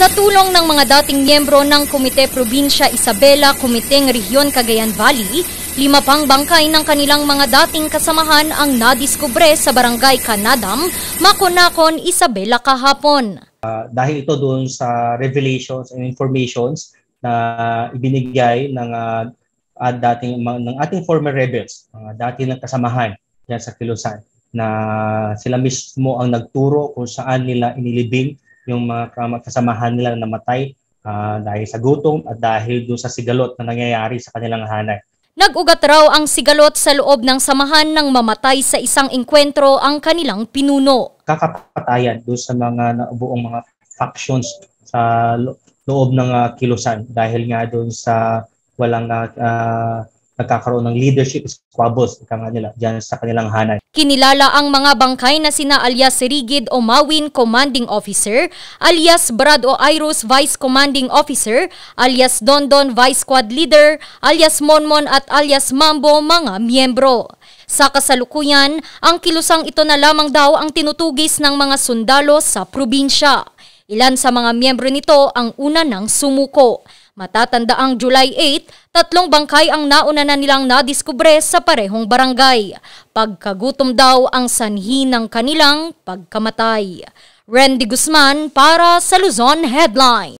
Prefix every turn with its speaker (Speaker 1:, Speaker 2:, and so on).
Speaker 1: Sa tulong ng mga dating miyembro ng Komite Probinsya Isabela, Komiteng Rehiyon Cagayan Valley, lima pang bangkay ng kanilang mga dating kasamahan ang nadiskubre sa Barangay Kanadam, Makunakon, Isabela kahapon.
Speaker 2: Uh, dahil ito doon sa revelations and informations na ibinigay ng uh, dating ng ating former rebels, mga uh, dati ng kasamahan sa Kilosan na sila mismo ang nagturo kung saan nila inilibing yung mga kasamahan nila namatay uh, dahil sa gutom at dahil doon sa sigalot na nangyayari sa kanilang hanay.
Speaker 1: Nagugat raw ang sigalot sa loob ng samahan ng mamatay sa isang inkwentro ang kanilang pinuno.
Speaker 2: Kakapatayan doon sa mga buong mga factions sa loob ng uh, kilusan dahil nga doon sa walang uh, nagkakaroon ng leadership squabbles, ika nga nila, dyan sa kanilang hanay.
Speaker 1: Kinilala ang mga bangkay na sina alias Rigid o Mawin Commanding Officer, alias Brad o Iros Vice Commanding Officer, alias Dondon Vice Squad Leader, alias Monmon at alias Mambo mga miyembro. Sa kasalukuyan, ang kilusang ito na lamang daw ang tinutugis ng mga sundalo sa probinsya. Ilan sa mga miyembro nito ang una ng sumuko. Matatanda ang July 8, tatlong bangkay ang nauna na nilang nadiskubre sa parehong barangay. Pagkagutom daw ang sanhi ng kanilang pagkamatay. Randy Guzman para sa Luzon Headline.